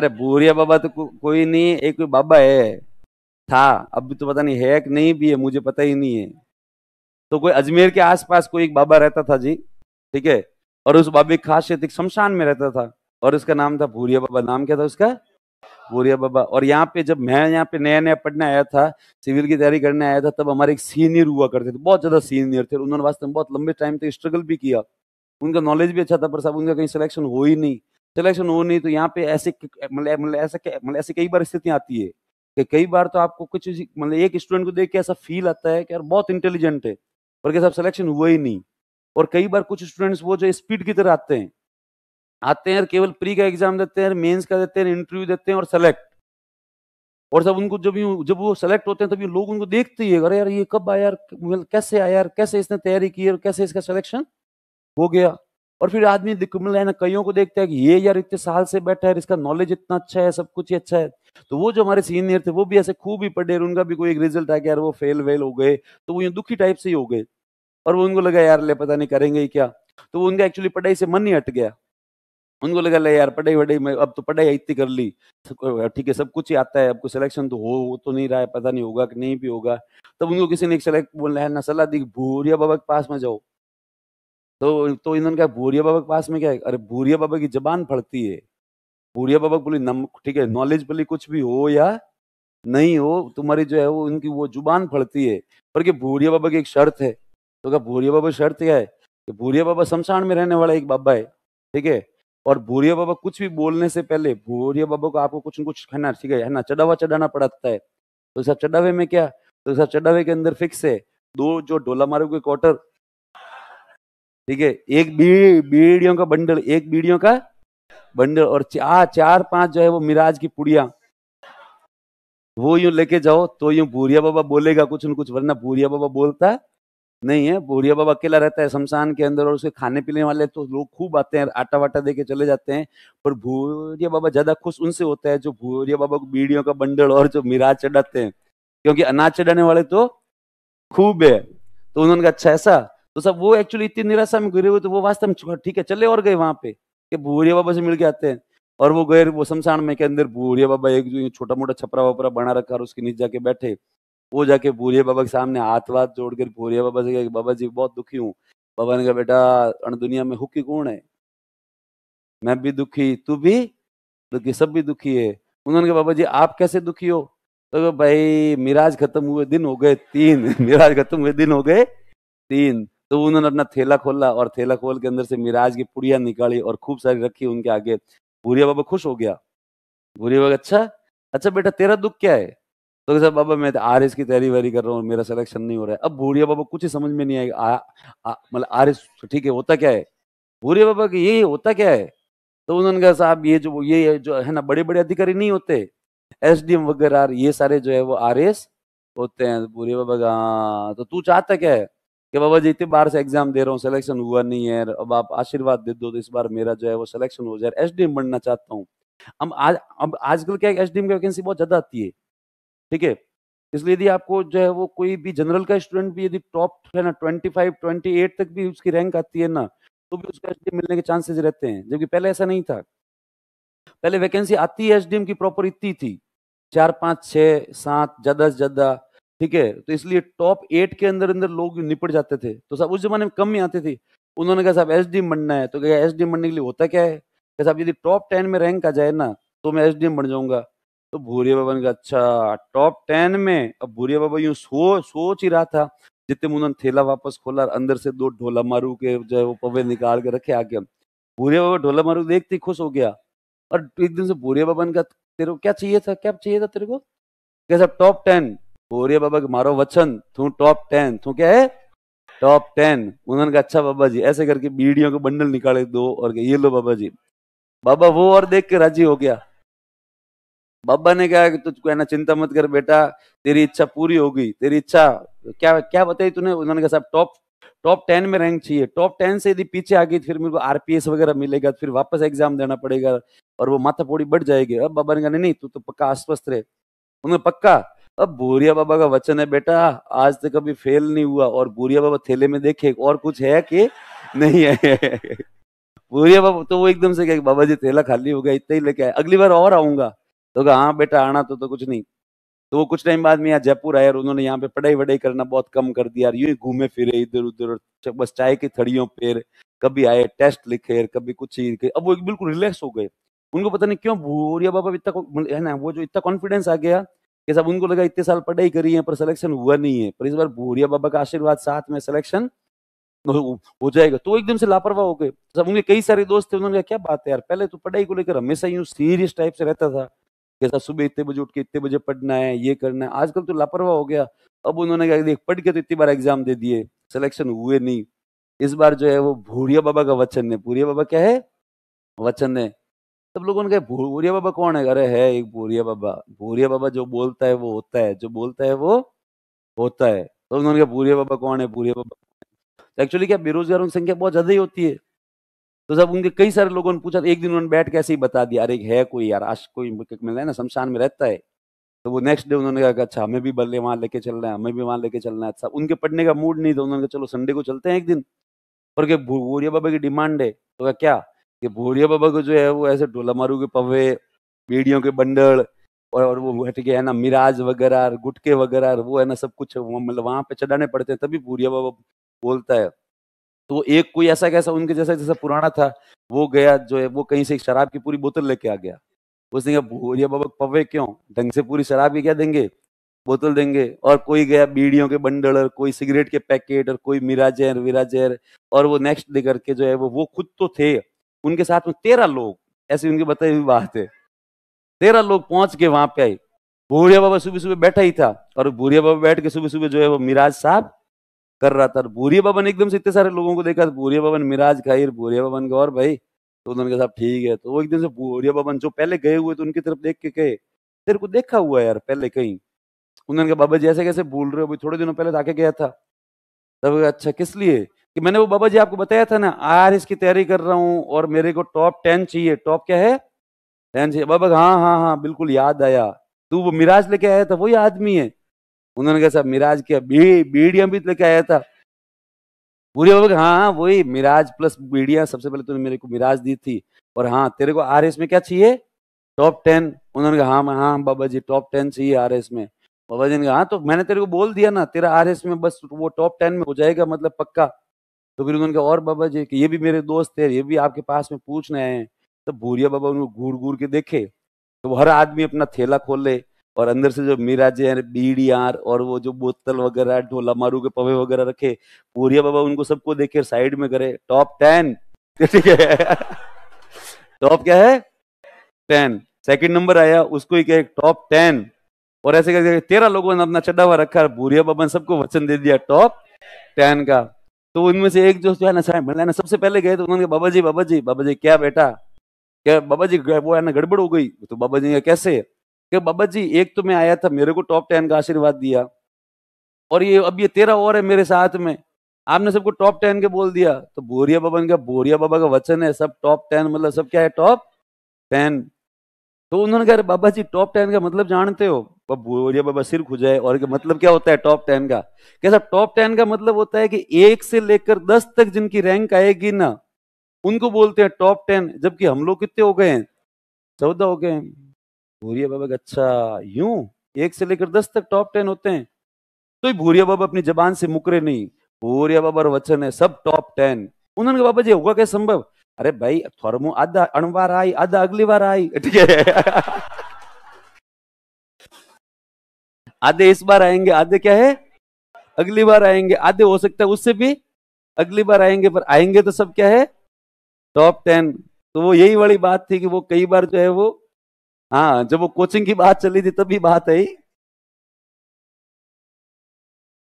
अरे भूरिया बाबा तो को, कोई नहीं एक कोई बाबा है था अब तो पता नहीं है कि नहीं भी है मुझे पता ही नहीं है तो कोई अजमेर के आसपास कोई एक बाबा रहता था जी ठीक है और उस बाबे की खासियत एक शमशान में रहता था और उसका नाम था भूरिया बाबा नाम क्या था उसका भूरिया बाबा और यहाँ पे जब मैं यहाँ पे नया नया पढ़ने आया था सिविल की तैयारी करने आया था तब हमारे एक सीनियर हुआ करते थे बहुत ज्यादा सीनियर थे उन्होंने वास्तव में बहुत लंबे टाइम तक स्ट्रगल भी किया उनका नॉलेज भी अच्छा था पर साहब उनका कहीं सिलेक्शन हो ही नहीं सिलेक्शन हो नहीं तो यहाँ पे ऐसे मतलब मतलब ऐसा मतलब ऐसे कई बार स्थितियाँ आती है कि कई बार तो आपको कुछ मतलब एक स्टूडेंट को देख के ऐसा फील आता है कि यार बहुत इंटेलिजेंट है पर क्या सब सिलेक्शन हुआ ही नहीं और कई बार कुछ स्टूडेंट्स वो जो स्पीड की तरह आते हैं आते हैं केवल प्री का एग्जाम देते हैं मेंस का देते हैं इंटरव्यू देते हैं और सेलेक्ट और सब उनको जब जब वो सेलेक्ट होते हैं तभी लोग उनको देखते ही अरे यार ये कब आया यार मतलब कैसे आया यार कैसे इसने तैयारी की और कैसे इसका सिलेक्शन हो गया और फिर आदमी मतलब है कईयों को देखता है कि ये यार इतने साल से बैठा है इसका नॉलेज इतना अच्छा है सब कुछ ही अच्छा है तो वो जो हमारे सीनियर थे वो भी ऐसे खूब ही पढ़े उनका भी कोई एक रिजल्ट आ गया यार वो फेल वेल हो गए तो वो यूँ दुखी टाइप से ही हो गए और वो उनको लगा यार ले पता नहीं करेंगे ही क्या तो वो उनका एक्चुअली पढ़ाई से मन ही हट गया उनको लगा ले यार पढ़ाई वढ़ाई में अब तो पढ़ाई इतनी कर ली ठीक है सब कुछ ही आता है आपको सिलेक्शन तो हो वो तो नहीं रहा है पता नहीं होगा कि नहीं भी होगा तब उनको किसी ने एक सेलेक्ट बोलना है ना सलाह दी भूरिया बाबा के पास में जाओ तो तो इन्होंने कहा भूरिया बाबा के पास में क्या है अरे भूरिया बाबा की जबान फड़ती है भूरिया बाबा बोली नम ठीक है नॉलेज बोली कुछ भी हो या नहीं हो तुम्हारी जो है वो उनकी वो जुबान फड़ती है पर कि भूरिया बाबा की एक शर्त है तो क्या भूरिया बाबा शर्त क्या है कि भूरिया बाबा शमशान में रहने वाला एक बाबा है ठीक है और भूरिया बाबा कुछ भी बोलने से पहले भूरिया बाबा को आपको कुछ न कुछ खाना ठीक है ना चढ़ावा चढ़ाना पड़ता है तो सब चढ़ावे में क्या तो सब चढ़ावे के अंदर फिक्स है दो जो डोला मारू के क्वार्टर ठीक है एक बीड़ियों का बंडल एक बीड़ियों का बंडल और चार चार पांच जो है वो मिराज की पुड़िया वो यूं लेके जाओ तो यूं भूरिया बाबा बोलेगा कुछ न कुछ वरना भूरिया बाबा बोलता नहीं है भूरिया बाबा अकेला रहता है शमशान के अंदर और उसके खाने पीने वाले तो लोग खूब आते हैं आटा वाटा दे चले जाते हैं पर भूरिया बाबा ज्यादा खुश उनसे होता है जो भूरिया बाबा को बीड़ियों का बंडल और जो मिराज चढ़ाते हैं क्योंकि अनाज चढ़ाने वाले तो खूब है तो उन्होंने कहा अच्छा ऐसा तो सब वो एक्चुअली इतनी निराशा में घिरे हुए तो वो वास्तव में ठीक है चले और गए वहां पे कि भूरिया बाबा से मिल के आते हैं और वो गए वो शमशान में के अंदर भूरिया बाबा एक जो छोटा मोटा छपरा वपरा बना रखा और उसके नीचे जाके बैठे वो जाके भूरिया बाबा के सामने हाथ वाथ जोड़ कर भूरिया बाबा से कहा बाबा जी बहुत दुखी हूँ बाबा ने कहा बेटा अन दुनिया में हुक्की कौन है मैं भी दुखी तू भी दुखी सब भी दुखी है उन्होंने कहा बाबा जी आप कैसे दुखी हो तो भाई मिराज खत्म हुए दिन हो गए तीन मिराज खत्म हुए दिन हो गए तीन तो उन्होंने अपना थैला खोला और थैला खोल के अंदर से मिराज की पुड़िया निकाली और खूब सारी रखी उनके आगे भूरिया बाबा खुश हो गया भूरिया बाबा अच्छा अच्छा बेटा तेरा दुख क्या है तो साहब बाबा मैं तो आर एस की तैयारी वैरी कर रहा हूँ मेरा सिलेक्शन नहीं हो रहा है अब भूरिया बाबा कुछ ही समझ में नहीं आएगा मतलब आर एस तो ठीक है होता क्या है भूरिया बाबा की ये होता क्या है तो उन्होंने कहा साहब ये जो ये जो है ना बड़े बड़े अधिकारी नहीं होते एस डी एम वगैरह ये सारे जो है वो आर एस होते हैं तो भूरिया बाबा का हाँ, तो तू चाहता क्या है कि बाबा जी इतनी बार से एग्जाम दे रहा हूँ सिलेक्शन हुआ नहीं है अब आप आशीर्वाद दे दो तो इस बार मेरा जो है वो सिलेक्शन हो जाए एस बनना चाहता हूँ अब आज अब आजकल क्या एस डी की वैकेंसी बहुत ज्यादा आती है ठीक है इसलिए यदि आपको जो है वो कोई भी जनरल का स्टूडेंट भी यदि टॉप है ना ट्वेंटी फाइव ट्वेंटी एट तक भी उसकी रैंक आती है ना तो भी उसको एस मिलने के चांसेस रहते हैं जबकि पहले ऐसा नहीं था पहले वैकेंसी आती है एस की प्रॉपर इतनी थी चार पाँच छः सात ज़्यादा से ज़्यादा ठीक है तो इसलिए टॉप एट के अंदर अंदर लोग निपट जाते थे तो साहब उस जमाने में कम ही आते थे उन्होंने कहा साहब एस डी बनना है तो क्या एस डी बनने के लिए होता क्या है क्या साहब यदि टॉप टेन में रैंक आ जाए ना तो मैं एस डी बन जाऊंगा तो भूरिया बाबा ने कहा अच्छा टॉप टेन में अब भूरिया बाबा यूं सो सोच ही रहा था जितने उन्होंने थैला वापस खोला अंदर से दो ढोला मारू के जो है वो पवे निकाल के रखे आगे भूरिया बाबा ढोला मारू देखते ही खुश हो गया और एक दिन से भूरिया बाबा ने कहा तेरे को क्या चाहिए था क्या चाहिए था तेरे को कैसा टॉप टेन बोरिया बाबा मारो वचन तू टॉप टेन तू क्या है टॉप टेन उन्होंने कहा अच्छा बाबा जी ऐसे करके बीड़ियों के बंडल निकाले दो और ये लो बाबा जी बाबा वो और देख के राजी हो गया बाबा ने कहा कि तुझको है ना चिंता मत कर बेटा तेरी इच्छा पूरी होगी तेरी इच्छा क्या क्या बताई तूने उन्होंने कहा साहब टॉप टॉप टेन में रैंक चाहिए टॉप टेन से यदि पीछे आ गई फिर मेरे को आरपीएस वगैरह मिलेगा फिर वापस एग्जाम देना पड़ेगा और वो माथा पोड़ी बढ़ जाएगी अब बाबा ने कहा नहीं नहीं तू तो पक्का आश्वस्त रहे उन्होंने पक्का अब भूरिया बाबा का वचन है बेटा आज तक कभी फेल नहीं हुआ और भूरिया बाबा थैले में देखे और कुछ है कि नहीं है भूरिया बाबा तो वो एकदम से कहे बाबा जी थैला खाली हो गया इतना ही लेके आए अगली बार और आऊंगा तो कहा हाँ बेटा आना तो, तो कुछ नहीं तो वो कुछ टाइम बाद में यहाँ जयपुर आए और उन्होंने यहाँ पे पढ़ाई वढ़ाई करना बहुत कम कर दिया यूं घूमे फिरे इधर उधर बस चाय की थड़ियों पर कभी आए टेस्ट लिखे कभी कुछ लिखे अब वो बिल्कुल रिलैक्स हो गए उनको पता नहीं क्यों भूरिया बाबा इतना मतलब है ना वो जो इतना कॉन्फिडेंस आ गया कि सब उनको लगा इतने साल पढ़ाई करी है पर सिलेक्शन हुआ नहीं है पर इस बार भूरिया बाबा का आशीर्वाद साथ में सिलेक्शन हो जाएगा तो एकदम से लापरवाह हो गए सब उनके कई सारे दोस्त थे उन्होंने कहा क्या बात है यार पहले तो पढ़ाई को लेकर हमेशा यूँ सीरियस टाइप से रहता था कि सुबह इतने बजे उठ के इतने बजे पढ़ना है ये करना है आजकल तो लापरवाह हो गया अब उन्होंने कहा देख पढ़ के तो इतनी बार एग्जाम दे दिए सिलेक्शन हुए नहीं इस बार जो है वो भूरिया बाबा का वचन है भूरिया बाबा क्या है वचन है सब लोगों ने कहा भूरिया बाबा कौन है अरे है एक भूरिया बाबा भूरिया बाबा जो बोलता है वो होता है जो बोलता है वो होता है तो उन्होंने कहा भूरिया बाबा कौन है भूरिया बाबा एक्चुअली क्या बेरोजगारों की संख्या बहुत ज्यादा ही होती है तो जब उनके कई सारे लोगों ने पूछा तो एक दिन उन्होंने बैठ के ऐसे ही बता दिया अरे है कोई यार आज कोई मिल रहा है ना शमशान में रहता है तो वो नेक्स्ट डे उन्होंने कहा अच्छा हमें भी बल्ले वहां लेके चल रहे हमें भी वहां लेके चलना है अच्छा उनके पढ़ने का मूड नहीं था उन्होंने कहा चलो संडे को चलते हैं एक दिन पर भूरिया बाबा की डिमांड है तो क्या कि भोरिया बाबा को जो है वो ऐसे ढोला मारू के पवे बेड़ियों के बंडल और और वो हट गया है ना मिराज वगैरह गुटके वगैरह वो है ना सब कुछ मतलब वहाँ पे चढ़ाने पड़ते हैं तभी भूरिया बाबा बोलता है तो एक कोई ऐसा कैसा उनके जैसा जैसा पुराना था वो गया जो है वो कहीं से एक शराब की पूरी बोतल लेके आ गया उसने कहा भूरिया बाबा पवे क्यों ढंग से पूरी शराब ही क्या देंगे बोतल देंगे और कोई गया बीड़ियों के बंडल और कोई सिगरेट के पैकेट और कोई मिराजहर विराजहर और वो नेक्स्ट दे करके जो है वो वो खुद तो थे उनके साथ में तेरह लोग ऐसी उनके बताई हुई बात है तेरह लोग पहुंच के वहां पे आए भूरिया बाबा सुबह सुबह बैठा ही था और बूढ़िया बाबा बैठ के सुबह सुबह जो है वो मिराज साहब कर रहा था बूढ़िया बाबा ने एकदम से इतने सारे लोगों को देखा तो भूरिया बाबा ने मिराज खाई बूढ़िया बाबा ने और भाई तो उन्होंने कहा साहब ठीक है तो वो एकदम से भूरिया बाबा जो पहले गए हुए तो उनकी तरफ देख के गए तेरे को देखा हुआ है यार पहले कहीं उन्होंने कहा बाबा जैसे कैसे बोल रहे हो थोड़े दिनों पहले तो आके गया था तब अच्छा किस लिए कि मैंने वो बाबा जी आपको बताया था ना आर इसकी तैयारी कर रहा हूँ और मेरे को टॉप टेन चाहिए टॉप क्या है टेन चाहिए बाबा हाँ हाँ हाँ बिल्कुल याद आया तू वो मिराज लेके आया था वही आदमी है उन्होंने कहा मिराज क्या बीड़िया भी लेके आया था पूरे बाबा हाँ हाँ वही मिराज प्लस बीड़िया सबसे पहले तूने मेरे को मिराज दी थी और हाँ तेरे को आर में क्या चाहिए टॉप टेन उन्होंने कहा हाँ हाँ बाबा जी टॉप टेन चाहिए आर में बाबा जी ने कहा हाँ तो मैंने तेरे को बोल दिया ना तेरा आर में बस वो टॉप टेन में हो जाएगा मतलब पक्का तो फिर कहा और बाबा जी कि ये भी मेरे दोस्त थे ये भी आपके पास में पूछने आए हैं तो भूरिया बाबा उनको घूर घूर के देखे तो हर आदमी अपना थैला खोल ले और अंदर से जो मिराजे हैं बीड़ी यार और वो जो बोतल वगैरह ढोला मारू के पवे वगैरह रखे भूरिया बाबा उनको सबको देखे साइड में करे टॉप टेन ठीक है टॉप क्या है टेन सेकेंड नंबर आया उसको ही कहे टॉप टेन और ऐसे करके तेरह लोगों ने अपना हुआ रखा भूरिया बाबा ने सबको वचन दे दिया टॉप टेन का तो उनमें से एक जो है ना साहब मैंने मतलब सबसे पहले गए तो उन्होंने बाबा जी बाबा जी बाबा जी क्या बेटा क्या बाबा जी वो है ना गड़बड़ हो गई तो बाबा जी कैसे क्या बाबा जी एक तो मैं आया था मेरे को टॉप टेन का आशीर्वाद दिया और ये अब ये तेरह और है मेरे साथ में आपने सबको टॉप टेन के बोल दिया तो बोरिया बाबा कहा बोरिया बाबा का वचन है सब टॉप टेन मतलब सब क्या है टॉप टेन तो उन्होंने कहा बाबा जी टॉप टेन का मतलब जानते हो बोरिया बाबा सिर खुजाए और का मतलब क्या होता है टॉप टेन का कैसा टॉप टेन का मतलब होता है कि एक से लेकर दस तक जिनकी रैंक आएगी ना उनको बोलते हैं टॉप टेन जबकि हम लोग कितने हो गए हैं चौदह हो गए हैं भूरिया बाबा अच्छा यूं एक से लेकर दस तक टॉप टेन होते हैं तो भूरिया बाबा अपनी जबान से मुकरे नहीं भूरिया बाबा वचन है सब टॉप टेन उन्होंने कहा बाबा जी होगा क्या संभव अरे भाई थॉर्मो आधा अणवार आई आधा अगली बार आई ठीक है आधे इस बार आएंगे आधे क्या है अगली बार आएंगे आधे हो सकता है उससे भी अगली बार आएंगे पर आएंगे तो सब क्या है टॉप टेन तो वो यही वाली बात थी कि वो कई बार जो है वो हाँ जब वो कोचिंग की बात चली थी तभी बात आई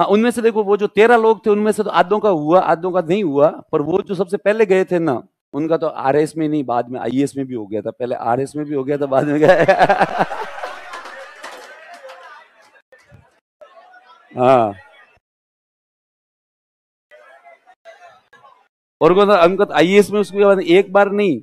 हाँ उनमें से देखो वो जो तेरह लोग थे उनमें से तो आधों का हुआ आधों का नहीं हुआ पर वो जो सबसे पहले गए थे ना उनका तो आरएस में नहीं बाद में आईएस में भी हो गया था पहले आरएस में भी हो गया था बाद में गया ಹಾ हाँ। और उनको हमको तो, आईएएस तो में उसको एक बार नहीं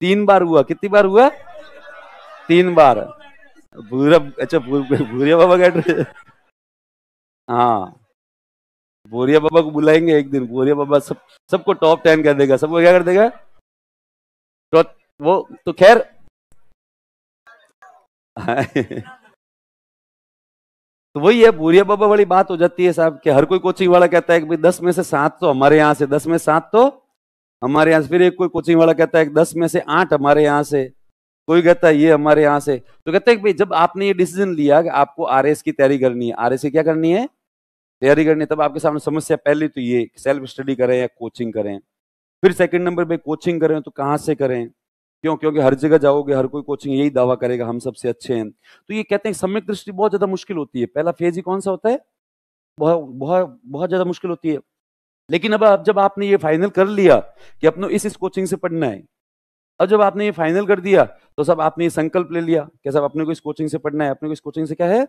तीन बार हुआ कितनी बार हुआ तीन बार भूरा अच्छा भूरिया बाबा का एड्रेस हाँ भूरिया बाबा को बुलाएंगे एक दिन भूरिया बाबा सब सबको टॉप टेन कर देगा सबको क्या कर देगा तो वो तो खैर तो वही है भूरिया बाबा वाली बात हो जाती है साहब कि हर कोई कोचिंग वाला कहता है कि दस में से सात तो हमारे यहाँ से दस में सात तो हमारे यहाँ से फिर एक कोई कोचिंग वाला कहता है कि दस में से आठ हमारे यहाँ से कोई कहता है ये हमारे यहाँ से तो कहते हैं कि भाई जब आपने ये डिसीजन लिया कि आपको आर की तैयारी करनी है आर की क्या करनी है तैयारी करनी है तब आपके सामने समस्या पहले तो ये सेल्फ स्टडी करें या कोचिंग करें फिर सेकंड नंबर पे कोचिंग करें तो कहाँ से करें क्यों क्योंकि हर जगह जाओगे हर कोई कोचिंग यही दावा करेगा हम सबसे अच्छे हैं तो ये कहते हैं सम्यक दृष्टि बहुत ज्यादा मुश्किल होती है पहला फेज ही कौन सा होता है बहुत बहुत बहुत ज्यादा मुश्किल होती है लेकिन अब जब आपने ये फाइनल कर लिया कि अपनो इस इस कोचिंग से पढ़ना है अब जब आपने ये फाइनल कर दिया तो सब आपने ये संकल्प ले लिया कि सब अपने को इस कोचिंग से पढ़ना है अपने को इस कोचिंग से क्या है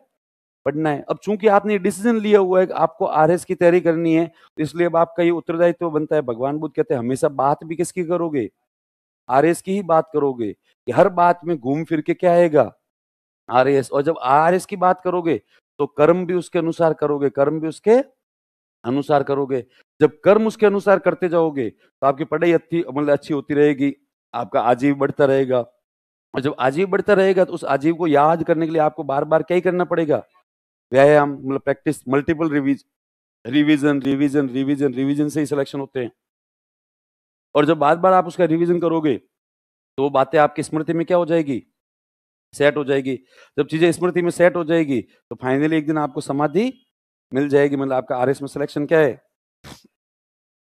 पढ़ना है अब चूंकि आपने डिसीजन लिया हुआ है आपको आर की तैयारी करनी है तो इसलिए अब आपका ये उत्तरदायित्व बनता है भगवान बुद्ध कहते हैं हमेशा बात भी किसकी करोगे आरएस की ही बात करोगे कि हर बात में घूम फिर के क्या आएगा एस और जब एस की बात करोगे तो कर्म भी उसके अनुसार करोगे कर्म भी उसके अनुसार करोगे जब कर्म उसके अनुसार करते जाओगे तो आपकी पढ़ाई अच्छी मतलब अच्छी होती रहेगी आपका आजीव बढ़ता रहेगा और जब आजीव बढ़ता रहेगा तो उस आजीव को याद करने के लिए आपको बार बार क्या ही करना पड़ेगा व्यायाम मतलब प्रैक्टिस मल्टीपल रिवीज रिवीजन रिवीजन रिवीजन रिवीजन से ही सिलेक्शन होते हैं और जब बार बार आप उसका रिविजन करोगे तो वो बातें आपकी स्मृति में क्या हो जाएगी सेट हो जाएगी जब चीजें स्मृति में सेट हो जाएगी तो फाइनली एक दिन आपको समाधि मिल जाएगी मतलब आपका आर में सिलेक्शन क्या है